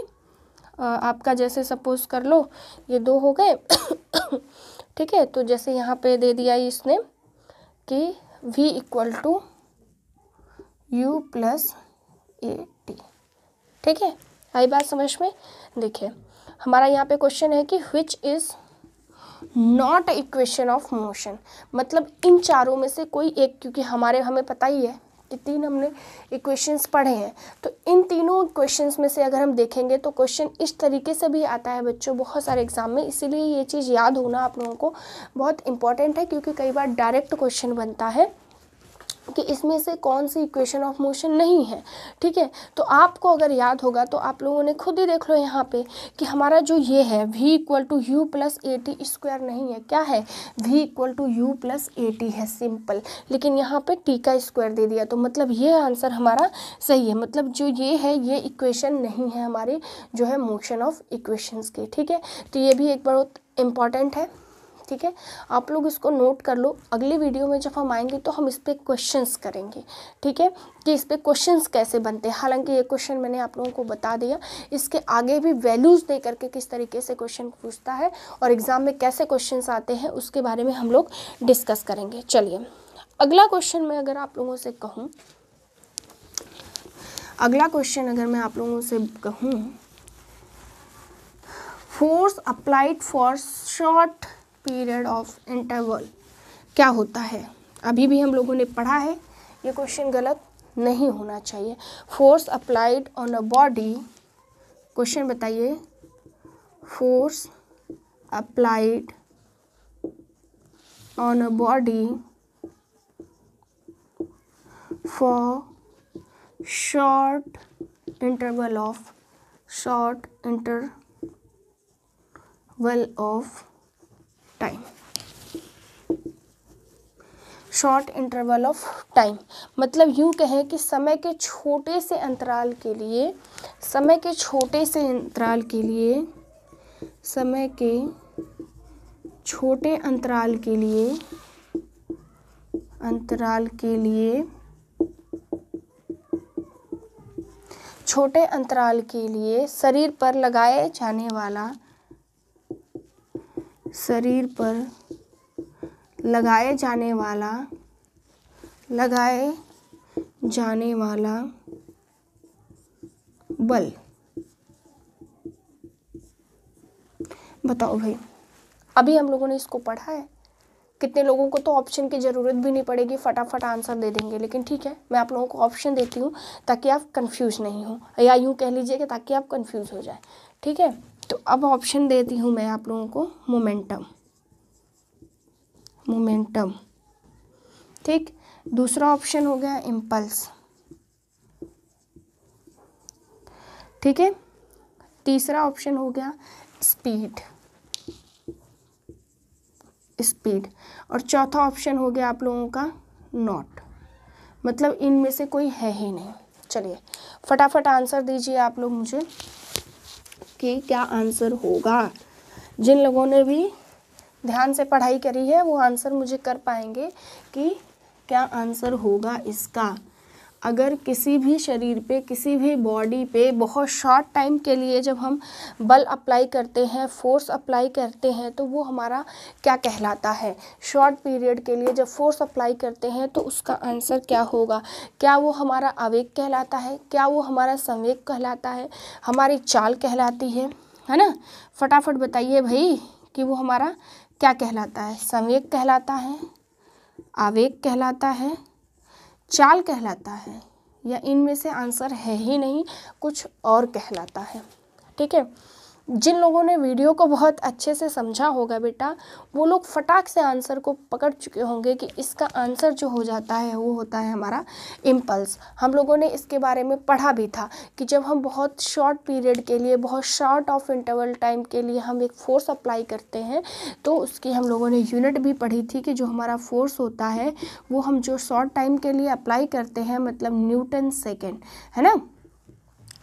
आपका जैसे सपोज कर लो ये दो हो गए ठीक है तो जैसे यहाँ पे दे दिया इसने कि v equal to u plus a t ठीक है आई बात समझ में देखिए हमारा यहाँ पे क्वेश्चन है कि which is not equation of motion मतलब इन चारों में से कोई एक क्योंकि हमारे हमें पता ही है कि तीन हमने इक्वेशंस पढ़े हैं तो इन तीनों इक्वेशंस में से अगर हम देखेंगे तो क्वेश्चन इस तरीके से भी आता है बच्चों बहुत सारे एग्जाम में इसीलिए ये चीज़ याद होना आप लोगों को बहुत इंपॉर्टेंट है क्योंकि कई बार डायरेक्ट क्वेश्चन बनता है कि इसमें से कौन सी इक्वेशन ऑफ मोशन नहीं है ठीक है तो आपको अगर याद होगा तो आप लोगों ने खुद ही देख लो यहाँ पे कि हमारा जो ये है v equal to u plus a t square नहीं है क्या है v equal to u plus a t है सिंपल लेकिन यहाँ पे t का स्क्वायर दे दिया तो मतलब ये आंसर हमारा सही है मतलब जो ये है ये इक्वेशन नहीं है हमारे जो है मोशन ऑफ इक्वेशंस की ठीक है तो ये भी एक बहुत इम्पॉर्टेंट है ठीक है आप लोग इसको नोट कर लो अगली वीडियो में जब हम आएंगे तो हम इस पर क्वेश्चन करेंगे ठीक है कि इस पर क्वेश्चन कैसे बनते हैं हालांकि ये क्वेश्चन मैंने आप लोगों को बता दिया इसके आगे भी वैल्यूज़ दे करके किस तरीके से क्वेश्चन पूछता है और एग्ज़ाम में कैसे क्वेश्चन आते हैं उसके बारे में हम लोग डिस्कस करेंगे चलिए अगला क्वेश्चन मैं अगर आप लोगों से कहूँ अगला क्वेश्चन अगर मैं आप लोगों से कहूँ force applied for short period of interval क्या होता है अभी भी हम लोगों ने पढ़ा है ये क्वेश्चन गलत नहीं होना चाहिए force applied on a body question बताइए force applied on a body for short interval of short interval of short interval of time मतलब यूँ कहें कि समय के छोटे से अंतराल के लिए समय के छोटे से अंतराल के लिए समय के छोटे अंतराल के लिए अंतराल के लिए छोटे अंतराल के लिए शरीर पर लगाए जाने वाला शरीर पर लगाए जाने वाला लगाए जाने वाला बल बताओ भाई अभी हम लोगों ने इसको पढ़ा है कितने लोगों को तो ऑप्शन की ज़रूरत भी नहीं पड़ेगी फटाफट आंसर दे देंगे लेकिन ठीक है मैं आप लोगों को ऑप्शन देती हूँ ताकि आप कंफ्यूज नहीं हो या यूँ कह लीजिए कि ताकि आप कंफ्यूज हो जाए ठीक है तो अब ऑप्शन देती हूँ मैं आप लोगों को मोमेंटम मोमेंटम ठीक दूसरा ऑप्शन हो गया इम्पल्स ठीक है तीसरा ऑप्शन हो गया स्पीड स्पीड और चौथा ऑप्शन हो गया आप लोगों का नॉट मतलब इनमें से कोई है ही नहीं चलिए फटाफट आंसर दीजिए आप लोग मुझे कि क्या आंसर होगा जिन लोगों ने भी ध्यान से पढ़ाई करी है वो आंसर मुझे कर पाएंगे कि क्या आंसर होगा इसका अगर किसी भी शरीर पे किसी भी बॉडी पे बहुत शॉर्ट टाइम के लिए जब हम बल अप्लाई करते हैं फोर्स अप्लाई करते हैं तो वो हमारा क्या कहलाता है शॉर्ट पीरियड के लिए जब फोर्स अप्लाई करते हैं तो उसका आंसर क्या होगा क्या वो हमारा आवेग कहलाता है क्या वो हमारा संवेग कहलाता है हमारी चाल कहलाती है है ना फटाफट बताइए भाई कि वो हमारा क्या कहलाता है संवेग कहलाता है आवेग कहलाता है चाल कहलाता है या इनमें से आंसर है ही नहीं कुछ और कहलाता है ठीक है जिन लोगों ने वीडियो को बहुत अच्छे से समझा होगा बेटा वो लोग फटाक से आंसर को पकड़ चुके होंगे कि इसका आंसर जो हो जाता है वो होता है हमारा इम्पल्स हम लोगों ने इसके बारे में पढ़ा भी था कि जब हम बहुत शॉर्ट पीरियड के लिए बहुत शॉर्ट ऑफ इंटरवल टाइम के लिए हम एक फ़ोर्स अप्लाई करते हैं तो उसकी हम लोगों ने यूनिट भी पढ़ी थी कि जो हमारा फोर्स होता है वो हम जो शॉर्ट टाइम के लिए अप्लाई करते हैं मतलब न्यूटन सेकेंड है ना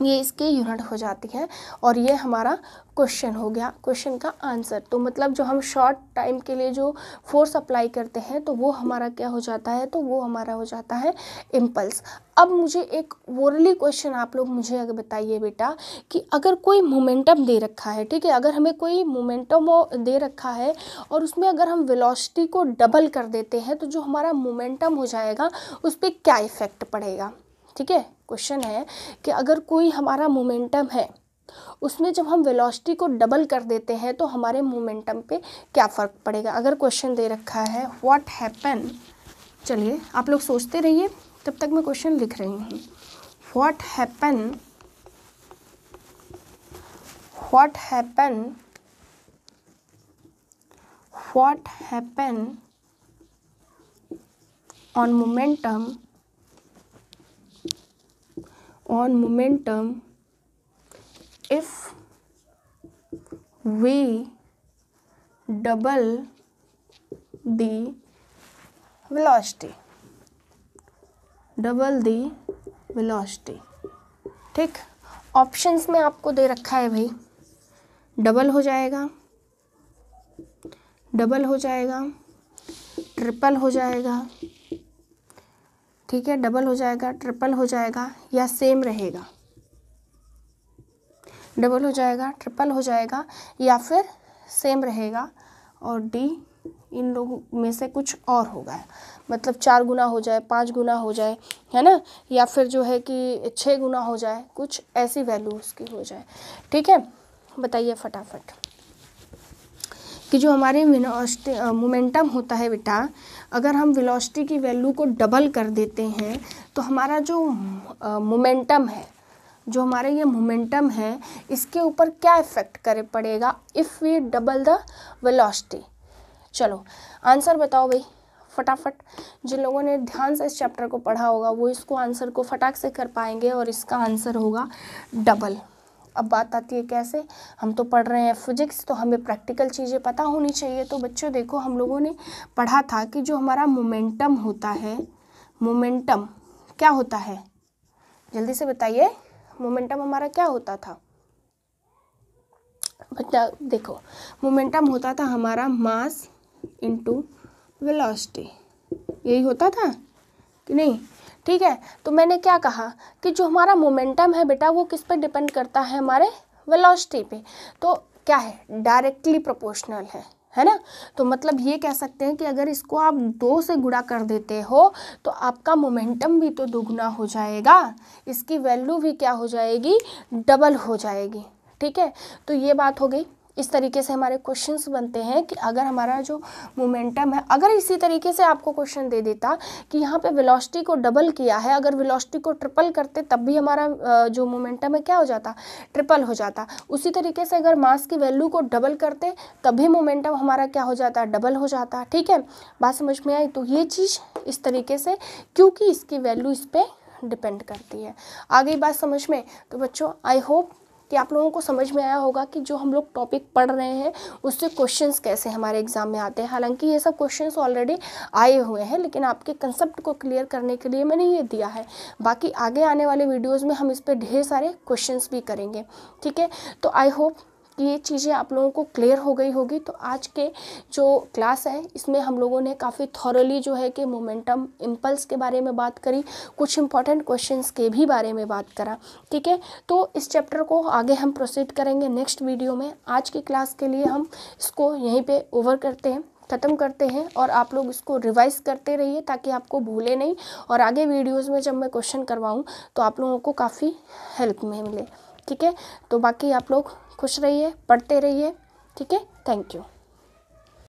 ये इसके यूनिट हो जाती है और ये हमारा क्वेश्चन हो गया क्वेश्चन का आंसर तो मतलब जो हम शॉर्ट टाइम के लिए जो फोर्स अप्लाई करते हैं तो वो हमारा क्या हो जाता है तो वो हमारा हो जाता है इम्पल्स अब मुझे एक ओरली क्वेश्चन आप लोग मुझे अगर बताइए बेटा कि अगर कोई मोमेंटम दे रखा है ठीक है अगर हमें कोई मोमेंटम दे रखा है और उसमें अगर हम विलॉसिटी को डबल कर देते हैं तो जो हमारा मोमेंटम हो जाएगा उस पर क्या इफ़ेक्ट पड़ेगा ठीक है क्वेश्चन है कि अगर कोई हमारा मोमेंटम है उसमें जब हम वेलोसिटी को डबल कर देते हैं तो हमारे मोमेंटम पे क्या फ़र्क पड़ेगा अगर क्वेश्चन दे रखा है व्हाट हैपन चलिए आप लोग सोचते रहिए तब तक मैं क्वेश्चन लिख रही हूँ what happen what happen what happen on momentum on momentum if we double the velocity double the velocity ठीक ऑप्शंस में आपको दे रखा है भाई डबल हो जाएगा डबल हो जाएगा ट्रिपल हो जाएगा ठीक है डबल हो जाएगा ट्रिपल हो जाएगा या सेम रहेगा डबल हो जाएगा ट्रिपल हो जाएगा या फिर सेम रहेगा और डी इन लोगों में से कुछ और होगा मतलब चार गुना हो जाए पाँच गुना हो जाए है ना या फिर जो है कि छः गुना हो जाए कुछ ऐसी वैल्यू उसकी हो जाए ठीक है बताइए फटाफट कि जो हमारे मोमेंटम होता है बेटा अगर हम विलोस्टी की वैल्यू को डबल कर देते हैं तो हमारा जो मोमेंटम है जो हमारा ये मोमेंटम है इसके ऊपर क्या इफ़ेक्ट करे पड़ेगा if we double the velocity चलो आंसर बताओ भाई फटाफट जिन लोगों ने ध्यान से इस चैप्टर को पढ़ा होगा वो इसको आंसर को फटाक से कर पाएंगे और इसका आंसर होगा डबल अब बात आती है कैसे हम तो पढ़ रहे हैं फिजिक्स तो हमें प्रैक्टिकल चीज़ें पता होनी चाहिए तो बच्चों देखो हम लोगों ने पढ़ा था कि जो हमारा मोमेंटम होता है मोमेंटम क्या होता है जल्दी से बताइए मोमेंटम हमारा क्या होता था बच्चा देखो मोमेंटम होता था हमारा मास इंटू वेलोसिटी यही होता था कि नहीं ठीक है तो मैंने क्या कहा कि जो हमारा मोमेंटम है बेटा वो किस पर डिपेंड करता है हमारे वेलोसिटी पे तो क्या है डायरेक्टली प्रोपोर्शनल है है ना तो मतलब ये कह सकते हैं कि अगर इसको आप दो से गुणा कर देते हो तो आपका मोमेंटम भी तो दोगुना हो जाएगा इसकी वैल्यू भी क्या हो जाएगी डबल हो जाएगी ठीक है तो ये बात हो गई इस तरीके से हमारे क्वेश्चंस बनते हैं कि अगर हमारा जो मोमेंटम है अगर इसी तरीके से आपको क्वेश्चन दे देता कि यहाँ पे वेलोसिटी को डबल किया है अगर वेलोसिटी को ट्रिपल करते तब भी हमारा जो मोमेंटम है क्या हो जाता ट्रिपल हो जाता उसी तरीके से अगर मास की वैल्यू को डबल करते तभी मोमेंटम हमारा क्या हो जाता डबल हो जाता ठीक है बात समझ में आई तो ये चीज़ इस तरीके से क्योंकि इसकी वैल्यू इस पर डिपेंड करती है आगे बात समझ में तो बच्चों आई होप कि आप लोगों को समझ में आया होगा कि जो हम लोग टॉपिक पढ़ रहे हैं उससे क्वेश्चंस कैसे हमारे एग्ज़ाम में आते हैं हालांकि ये सब क्वेश्चंस ऑलरेडी आए हुए हैं लेकिन आपके कंसेप्ट को क्लियर करने के लिए मैंने ये दिया है बाकी आगे आने वाले वीडियोज़ में हम इस पर ढेर सारे क्वेश्चन भी करेंगे ठीक है तो आई होप ये चीज़ें आप लोगों को क्लियर हो गई होगी तो आज के जो क्लास है इसमें हम लोगों ने काफ़ी थॉरली जो है कि मोमेंटम इम्पल्स के बारे में बात करी कुछ इंपॉर्टेंट क्वेश्चंस के भी बारे में बात करा ठीक है तो इस चैप्टर को आगे हम प्रोसीड करेंगे नेक्स्ट वीडियो में आज की क्लास के लिए हम इसको यहीं पर ओवर करते हैं ख़त्म करते हैं और आप लोग इसको रिवाइज़ करते रहिए ताकि आपको भूले नहीं और आगे वीडियोज़ में जब मैं क्वेश्चन करवाऊँ तो आप लोगों को काफ़ी हेल्प में मिले ठीक है तो बाकी आप लोग खुश रहिए पढ़ते रहिए ठीक है थैंक यू